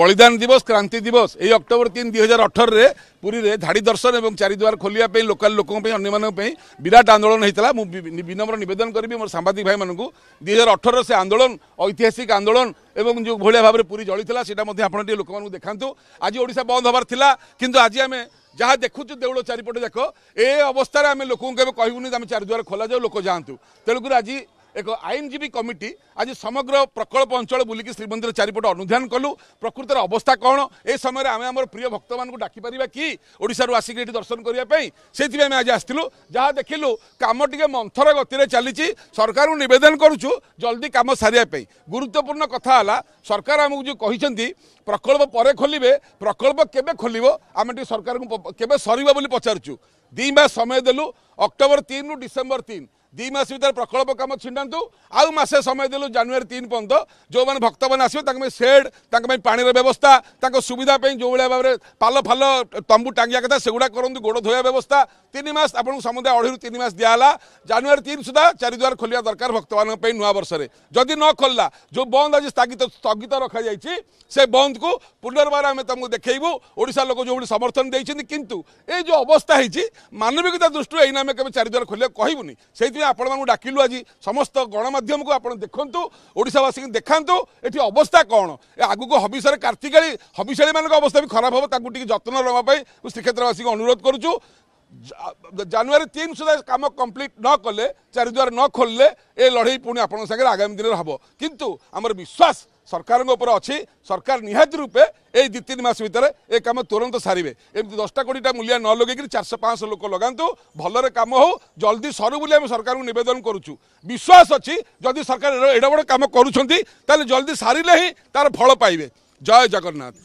বলিদান দিবস ক্রান্তি দিবস এই অক্টোবর তিন দুই হাজার অঠরের পুরীতে ধাড়ি দর্শন এবং চারিদুয়ার খোলা লোকাল লোক অন্যমানক বিরাট আন্দোলন হয়েছিল মু বিনম্র নিবেদন করবি মোট সাংবাদিক ভাই মানুষ দুই হাজার অঠরের সে আন্দোলন ঐতিহাসিক আন্দোলন এবং যে ভাবে ভাবে পুরী জলি সেটা মধ্যে আপনার টিকিয়ে লোক দেখান্তু আজ ওড়শা বন্ধ হবার লা কিন্তু আজ আমি যা দেখুছু দেউল চারিপটে যাক এ অবস্থায় আমি লোক কেবে কহবুনি আমি চারিদুয়ার খোলা যাও লোক যাতে তেমনি আজ ଏକ ଆଇନଜୀବୀ କମିଟି ଆଜି ସମଗ୍ର ପ୍ରକଳ୍ପ ଅଞ୍ଚଳ ବୁଲିକି ଶ୍ରୀମନ୍ଦିର ଚାରିପଟ ଅନୁଧ୍ୟାନ କଲୁ ପ୍ରକୃତରେ ଅବସ୍ଥା କ'ଣ ଏ ସମୟରେ ଆମେ ଆମର ପ୍ରିୟ ଭକ୍ତମାନଙ୍କୁ ଡାକିପାରିବା କି ଓଡ଼ିଶାରୁ ଆସିକି ଏଠି ଦର୍ଶନ କରିବା ପାଇଁ ସେଇଥିପାଇଁ ଆମେ ଆଜି ଆସିଥିଲୁ ଯାହା ଦେଖିଲୁ କାମ ଟିକେ ମନ୍ଥର ଗତିରେ ଚାଲିଛି ସରକାରଙ୍କୁ ନିବେଦନ କରୁଛୁ ଜଲ୍ଦି କାମ ସାରିବା ପାଇଁ ଗୁରୁତ୍ୱପୂର୍ଣ୍ଣ କଥା ହେଲା ସରକାର ଆମକୁ ଯେଉଁ କହିଛନ୍ତି ପ୍ରକଳ୍ପ ପରେ ଖୋଲିବେ ପ୍ରକଳ୍ପ କେବେ ଖୋଲିବ ଆମେ ଟିକେ ସରକାରଙ୍କୁ କେବେ ସରିବ ବୋଲି ପଚାରୁଛୁ ଦୁଇ ମାସ ସମୟ ଦେଲୁ ଅକ୍ଟୋବର ତିନିରୁ ଡିସେମ୍ବର ତିନି ଦୁଇ ମାସ ଭିତରେ ପ୍ରକଳ୍ପ କାମ ଛିଣ୍ଡାନ୍ତୁ ଆଉ ମାସେ ସମୟ ଦେଲୁ ଜାନୁଆରୀ ତିନି ପର୍ଯ୍ୟନ୍ତ ଯେଉଁମାନେ ଭକ୍ତମାନେ ଆସିବେ ତାଙ୍କ ପାଇଁ ସେଡ୍ ତାଙ୍କ ପାଇଁ ପାଣିର ବ୍ୟବସ୍ଥା ତାଙ୍କ ସୁବିଧା ପାଇଁ ଯେଉଁଭଳିଆ ଭାବରେ ପାଲ ଫାଲ ତମ୍ବୁ ଟାଙ୍ଗିବା କଥା ସେଗୁଡ଼ା କରନ୍ତୁ ଗୋଡ଼ ଧୋଇବା ବ୍ୟବସ୍ଥା ତିନି ମାସ ଆପଣଙ୍କୁ ସମୁଦାୟ ଅଢ଼େଇରୁ ତିନି ମାସ ଦିଆହେଲା ଜାନୁଆରୀ ତିନି ସୁଦ୍ଧା ଚାରିଦ୍ୱାର ଖୋଲିବା ଦରକାର ଭକ୍ତମାନଙ୍କ ପାଇଁ ନୂଆ ବର୍ଷରେ ଯଦି ନ ଖୋଲିଲା ଯେଉଁ ବନ୍ଦ ଆଜି ସ୍ଥଗିତ ସ୍ଥଗିତ ରଖାଯାଇଛି ସେ ବନ୍ଦକୁ ପୁନର୍ବାର ଆମେ ତୁମକୁ ଦେଖେଇବୁ ଓଡ଼ିଶା ଲୋକ ଯେଉଁଭଳି ସମର୍ଥନ ଦେଇଛନ୍ତି କିନ୍ତୁ ଏଇ ଯେଉଁ ଅବସ୍ଥା ହେଇଛି ମାନବିକତା ଦୃଷ୍ଟିରୁ ଏଇନା ଆମେ କେବେ ଚାରିଦ୍ୱାର ଖୋଲିବାକୁ କହିବୁନି ସେଇଥିପାଇଁ ସେଥିପାଇଁ ଆପଣମାନଙ୍କୁ ଡାକିଲୁ ଆଜି ସମସ୍ତ ଗଣମାଧ୍ୟମକୁ ଆପଣ ଦେଖନ୍ତୁ ଓଡ଼ିଶାବାସୀଙ୍କୁ ଦେଖାନ୍ତୁ ଏଠି ଅବସ୍ଥା କ'ଣ ଏ ଆଗକୁ ହବିଷରେ କାର୍ତ୍ତିକାଳୀ ହବିଷାଳୀମାନଙ୍କ ଅବସ୍ଥା ବି ଖରାପ ହେବ ତାକୁ ଟିକିଏ ଯତ୍ନ ନେବା ପାଇଁ ମୁଁ ଶ୍ରୀକ୍ଷେତ୍ରବାସୀଙ୍କୁ ଅନୁରୋଧ କରୁଛୁ ଜାନୁଆରୀ ତିନି ସୁଦ୍ଧା କାମ କମ୍ପ୍ଲିଟ୍ ନ କଲେ ଚାରିଦ୍ୱାର ନ ଖୋଲିଲେ ଏ ଲଢ଼େଇ ପୁଣି ଆପଣଙ୍କ ସାଙ୍ଗରେ ଆଗାମୀ ଦିନରେ ହେବ କିନ୍ତୁ ଆମର ବିଶ୍ୱାସ ସରକାରଙ୍କ ଉପରେ ଅଛି ସରକାର ନିହାତି ରୂପେ ଏଇ ଦୁଇ ତିନି ମାସ ଭିତରେ ଏ କାମ ତୁରନ୍ତ ସାରିବେ ଏମିତି ଦଶଟା କୋଡ଼ିଟା ମୂଲିଆ ନ ଲଗେଇକିରି ଚାରିଶହ ପାଞ୍ଚଶହ ଲୋକ ଲଗାନ୍ତୁ ଭଲରେ କାମ ହେଉ ଜଲ୍ଦି ସରୁ ବୋଲି ଆମେ ସରକାରଙ୍କୁ ନିବେଦନ କରୁଛୁ ବିଶ୍ୱାସ ଅଛି ଯଦି ସରକାର ଏଡ଼େ ବଡ଼ କାମ କରୁଛନ୍ତି ତାହେଲେ ଜଲ୍ଦି ସାରିଲେ ହିଁ ତା'ର ଫଳ ପାଇବେ ଜୟ ଜଗନ୍ନାଥ